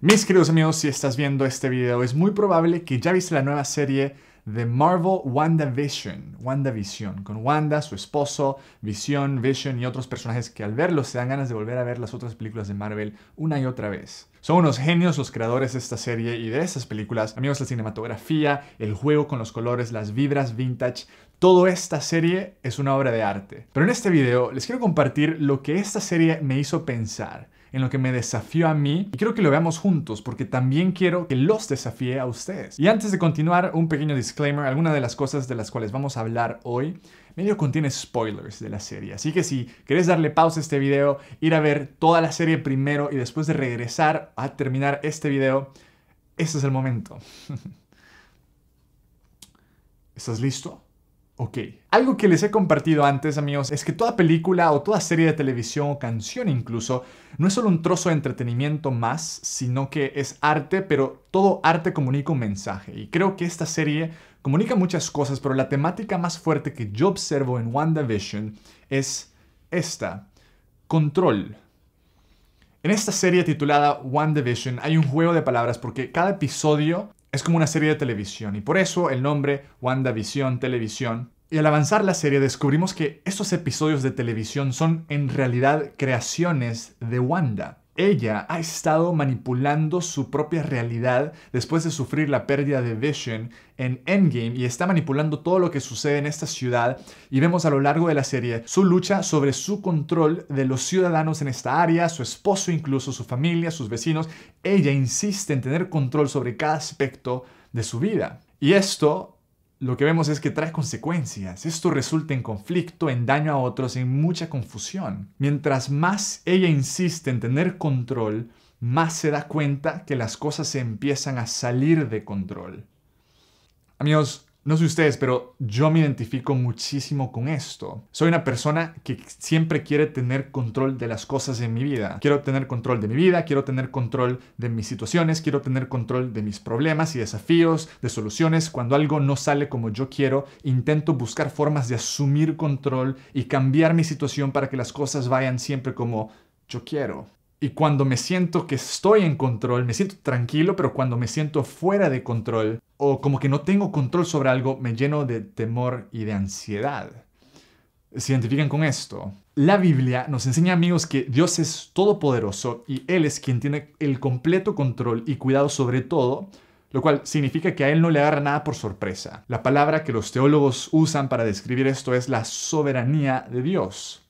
Mis queridos amigos, si estás viendo este video, es muy probable que ya viste la nueva serie de Marvel WandaVision, WandaVision, con Wanda, su esposo, Vision, Vision y otros personajes que al verlos se dan ganas de volver a ver las otras películas de Marvel una y otra vez. Son unos genios los creadores de esta serie y de estas películas. Amigos, la cinematografía, el juego con los colores, las vibras vintage, toda esta serie es una obra de arte. Pero en este video les quiero compartir lo que esta serie me hizo pensar en lo que me desafió a mí. Y quiero que lo veamos juntos porque también quiero que los desafíe a ustedes. Y antes de continuar, un pequeño disclaimer, alguna de las cosas de las cuales vamos a hablar hoy medio contiene spoilers de la serie. Así que si querés darle pausa a este video, ir a ver toda la serie primero y después de regresar a terminar este video, este es el momento. ¿Estás listo? Ok. Algo que les he compartido antes, amigos, es que toda película o toda serie de televisión o canción incluso, no es solo un trozo de entretenimiento más, sino que es arte, pero todo arte comunica un mensaje. Y creo que esta serie comunica muchas cosas, pero la temática más fuerte que yo observo en One Division es esta. Control. En esta serie titulada One Division hay un juego de palabras porque cada episodio es como una serie de televisión y por eso el nombre WandaVision Televisión. Y al avanzar la serie descubrimos que estos episodios de televisión son en realidad creaciones de Wanda ella ha estado manipulando su propia realidad después de sufrir la pérdida de Vision en Endgame y está manipulando todo lo que sucede en esta ciudad y vemos a lo largo de la serie su lucha sobre su control de los ciudadanos en esta área, su esposo incluso, su familia, sus vecinos. Ella insiste en tener control sobre cada aspecto de su vida. Y esto lo que vemos es que trae consecuencias. Esto resulta en conflicto, en daño a otros, en mucha confusión. Mientras más ella insiste en tener control, más se da cuenta que las cosas se empiezan a salir de control. Amigos, no sé ustedes, pero yo me identifico muchísimo con esto. Soy una persona que siempre quiere tener control de las cosas en mi vida. Quiero tener control de mi vida, quiero tener control de mis situaciones, quiero tener control de mis problemas y desafíos, de soluciones. Cuando algo no sale como yo quiero, intento buscar formas de asumir control y cambiar mi situación para que las cosas vayan siempre como yo quiero. Y cuando me siento que estoy en control, me siento tranquilo, pero cuando me siento fuera de control o como que no tengo control sobre algo, me lleno de temor y de ansiedad. ¿Se identifican con esto? La Biblia nos enseña, amigos, que Dios es todopoderoso y Él es quien tiene el completo control y cuidado sobre todo, lo cual significa que a Él no le agarra nada por sorpresa. La palabra que los teólogos usan para describir esto es la soberanía de Dios.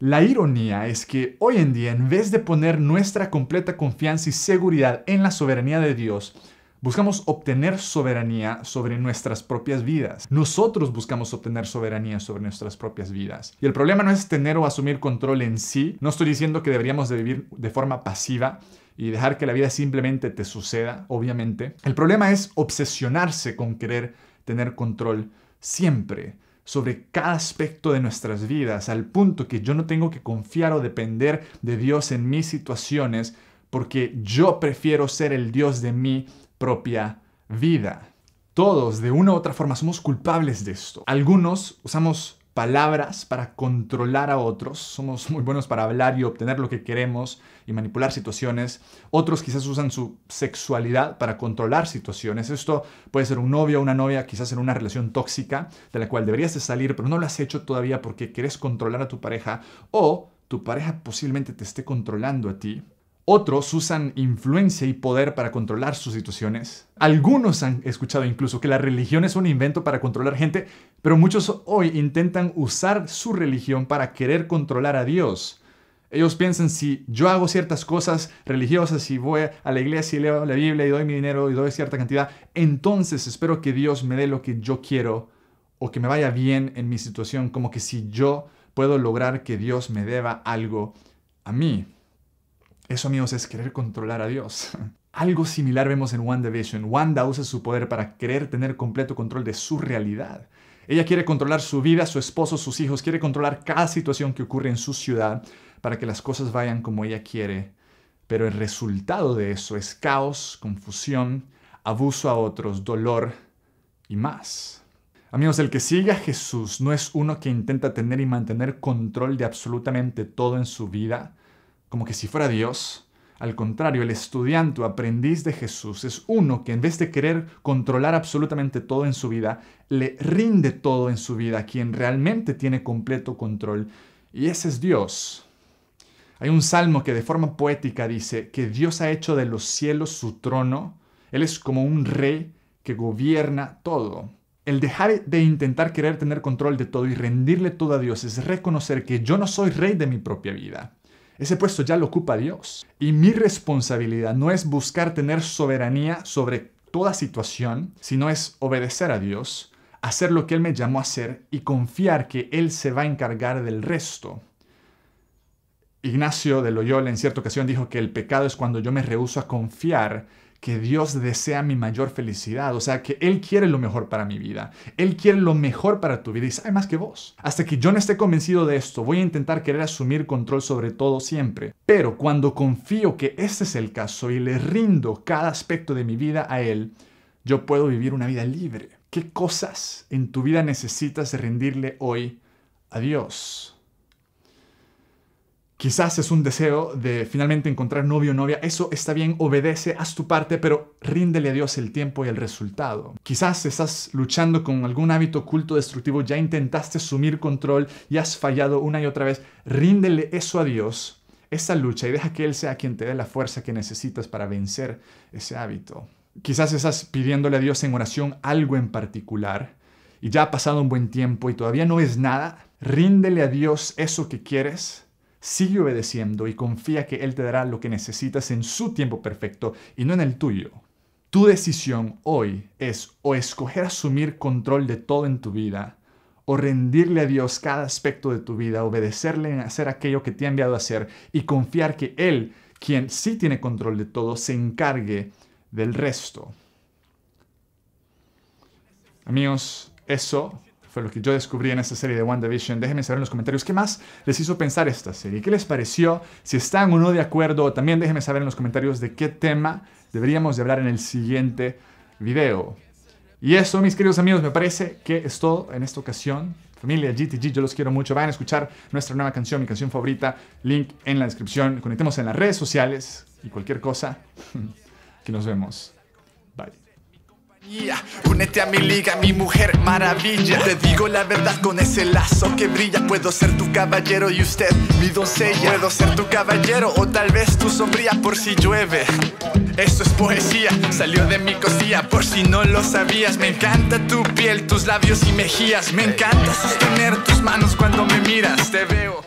La ironía es que hoy en día, en vez de poner nuestra completa confianza y seguridad en la soberanía de Dios, buscamos obtener soberanía sobre nuestras propias vidas. Nosotros buscamos obtener soberanía sobre nuestras propias vidas. Y el problema no es tener o asumir control en sí. No estoy diciendo que deberíamos de vivir de forma pasiva y dejar que la vida simplemente te suceda, obviamente. El problema es obsesionarse con querer tener control siempre sobre cada aspecto de nuestras vidas, al punto que yo no tengo que confiar o depender de Dios en mis situaciones, porque yo prefiero ser el Dios de mi propia vida. Todos, de una u otra forma, somos culpables de esto. Algunos usamos palabras para controlar a otros. Somos muy buenos para hablar y obtener lo que queremos y manipular situaciones. Otros quizás usan su sexualidad para controlar situaciones. Esto puede ser un novio o una novia, quizás en una relación tóxica de la cual deberías de salir, pero no lo has hecho todavía porque quieres controlar a tu pareja o tu pareja posiblemente te esté controlando a ti otros usan influencia y poder para controlar sus situaciones. Algunos han escuchado incluso que la religión es un invento para controlar gente, pero muchos hoy intentan usar su religión para querer controlar a Dios. Ellos piensan si yo hago ciertas cosas religiosas, y voy a la iglesia y leo la Biblia y doy mi dinero y doy cierta cantidad, entonces espero que Dios me dé lo que yo quiero o que me vaya bien en mi situación, como que si yo puedo lograr que Dios me deba algo a mí. Eso, amigos, es querer controlar a Dios. Algo similar vemos en WandaVision. Wanda usa su poder para querer tener completo control de su realidad. Ella quiere controlar su vida, su esposo, sus hijos, quiere controlar cada situación que ocurre en su ciudad para que las cosas vayan como ella quiere. Pero el resultado de eso es caos, confusión, abuso a otros, dolor y más. Amigos, el que sigue a Jesús no es uno que intenta tener y mantener control de absolutamente todo en su vida, como que si fuera Dios. Al contrario, el estudiante o aprendiz de Jesús es uno que en vez de querer controlar absolutamente todo en su vida, le rinde todo en su vida a quien realmente tiene completo control. Y ese es Dios. Hay un salmo que de forma poética dice que Dios ha hecho de los cielos su trono. Él es como un rey que gobierna todo. El dejar de intentar querer tener control de todo y rendirle todo a Dios es reconocer que yo no soy rey de mi propia vida. Ese puesto ya lo ocupa Dios. Y mi responsabilidad no es buscar tener soberanía sobre toda situación, sino es obedecer a Dios, hacer lo que Él me llamó a hacer y confiar que Él se va a encargar del resto. Ignacio de Loyola en cierta ocasión dijo que el pecado es cuando yo me rehúso a confiar que Dios desea mi mayor felicidad, o sea, que Él quiere lo mejor para mi vida, Él quiere lo mejor para tu vida y sabe más que vos. Hasta que yo no esté convencido de esto, voy a intentar querer asumir control sobre todo siempre, pero cuando confío que este es el caso y le rindo cada aspecto de mi vida a Él, yo puedo vivir una vida libre. ¿Qué cosas en tu vida necesitas rendirle hoy a Dios? Quizás es un deseo de finalmente encontrar novio o novia. Eso está bien, obedece, haz tu parte, pero ríndele a Dios el tiempo y el resultado. Quizás estás luchando con algún hábito oculto destructivo, ya intentaste asumir control y has fallado una y otra vez. Ríndele eso a Dios, esa lucha, y deja que Él sea quien te dé la fuerza que necesitas para vencer ese hábito. Quizás estás pidiéndole a Dios en oración algo en particular y ya ha pasado un buen tiempo y todavía no es nada. Ríndele a Dios eso que quieres Sigue obedeciendo y confía que Él te dará lo que necesitas en su tiempo perfecto y no en el tuyo. Tu decisión hoy es o escoger asumir control de todo en tu vida, o rendirle a Dios cada aspecto de tu vida, obedecerle en hacer aquello que te ha enviado a hacer y confiar que Él, quien sí tiene control de todo, se encargue del resto. Amigos, eso fue lo que yo descubrí en esta serie de WandaVision. Déjenme saber en los comentarios qué más les hizo pensar esta serie, qué les pareció, si están o no de acuerdo. También déjenme saber en los comentarios de qué tema deberíamos de hablar en el siguiente video. Y eso, mis queridos amigos, me parece que es todo en esta ocasión. Familia GTG, yo los quiero mucho. Vayan a escuchar nuestra nueva canción, mi canción favorita. Link en la descripción. Conectemos en las redes sociales y cualquier cosa. que nos vemos. Bye. Únete a mi liga, mi mujer maravilla. Te digo la verdad con ese lazo que brilla. Puedo ser tu caballero y usted mi doncella. Puedo ser tu caballero o tal vez tu sombría por si llueve. Eso es poesía, salió de mi cocina por si no lo sabías. Me encanta tu piel, tus labios y mejillas. Me encanta sostener tus manos cuando me miras. Te veo.